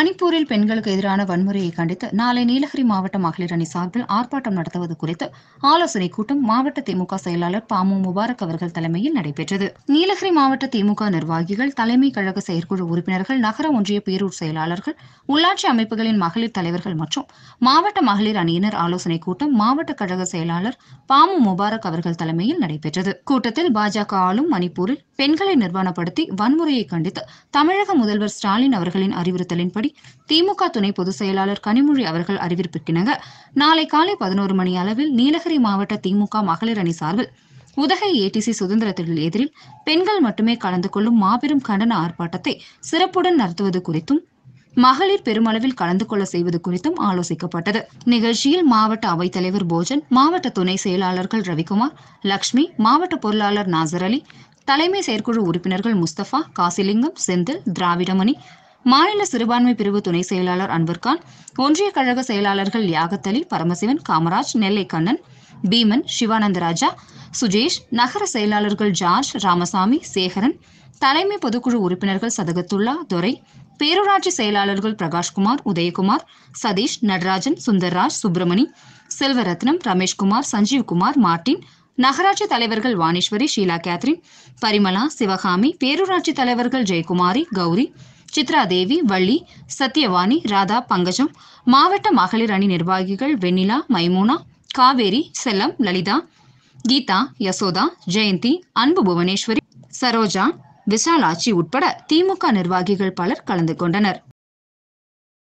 மணிப்பூரில் பெண்களுக்கு எதிரான வன்முறையை கண்டித்து நாளை நீலகிரி மாவட்ட மகளிர் அணி சார்பில் ஆர்ப்பாட்டம் நடத்துவது குறித்து ஆலோசனை கூட்டம் மாவட்ட திமுக செயலாளர் பாமு முபாரக் அவர்கள் தலைமையில் நடைபெற்றது நீலகிரி மாவட்ட திமுக நிர்வாகிகள் தலைமை கழக செயற்குழு உறுப்பினர்கள் நகர ஒன்றிய பேரூர் செயலாளர்கள் உள்ளாட்சி அமைப்புகளின் மகளிர் தலைவர்கள் மற்றும் மாவட்ட மகளிர் அணியினர் ஆலோசனை கூட்டம் மாவட்ட கழக செயலாளர் பாமு முபாரக் அவர்கள் தலைமையில் நடைபெற்றது கூட்டத்தில் பாஜக ஆளும் மணிப்பூரில் பெண்களை நிர்வாணப்படுத்தி வன்முறையை கண்டித்து தமிழக முதல்வர் ஸ்டாலின் அவர்களின் அறிவுறுத்தலின்படி திமுக துணை பொதுச் செயலாளர் கனிமொழி அவர்கள் அறிவிப்பிற்கிணங்க நாளை காலை பதினோரு மணி அளவில் நீலகிரி மாவட்ட திமுக மகளிர் அணி சார்பில் உதகை ஏடிசி சுதந்திரத்திற்கு எதிரில் பெண்கள் மட்டுமே கலந்து கொள்ளும் மாபெரும் கண்டன ஆர்ப்பாட்டத்தை சிறப்புடன் நடத்துவது குறித்தும் மகளிர் பெருமளவில் கலந்து கொள்ள செய்வது குறித்தும் ஆலோசிக்கப்பட்டது நிகழ்ச்சியில் மாவட்ட அவைத்தலைவர் போஜன் மாவட்ட துணை செயலாளர்கள் ரவிக்குமார் லக்ஷ்மி மாவட்ட பொருளாளர் நாசர் அலி தலைமை செயற்குழு உறுப்பினர்கள் முஸ்தபா காசிலிங்கம் செந்தில் திராவிடமணி மாநில சிறுபான்மை பிரிவு துணை செயலாளர் அன்பர்கான் ஒன்றிய கழக செயலாளர்கள் யாகத்தலி பரமசிவன் காமராஜ் நெல்லை கண்ணன் பீமன் ராஜா சுஜேஷ் நகர செயலாளர்கள் ஜார்ஜ் ராமசாமி சேகரன் தலைமை பொதுக்குழு உறுப்பினர்கள் சதகத்துல்லா துரை பேரூராட்சி செயலாளர்கள் பிரகாஷ்குமார் உதயகுமார் சதீஷ் நடராஜன் சுந்தர்ராஜ் சுப்பிரமணி செல்வரத்னம் ரமேஷ்குமார் சஞ்சீவ்குமார் மார்டின் நகராட்சி தலைவர்கள் வாணேஸ்வரி ஷீலா கேத்ரின் பரிமலா சிவகாமி பேரூராட்சி தலைவர்கள் ஜெயக்குமாரி கௌரி சித்ராதேவி வள்ளி சத்யவாணி ராதா பங்கஜம் மாவட்ட மகளிர் அணி நிர்வாகிகள் வெண்ணிலா மைமூனா காவேரி செல்லம் லலிதா கீதா யசோதா ஜெயந்தி அன்பு புவனேஸ்வரி சரோஜா விசாலாட்சி உட்பட திமுக நிர்வாகிகள் பலர் கலந்து கொண்டனர்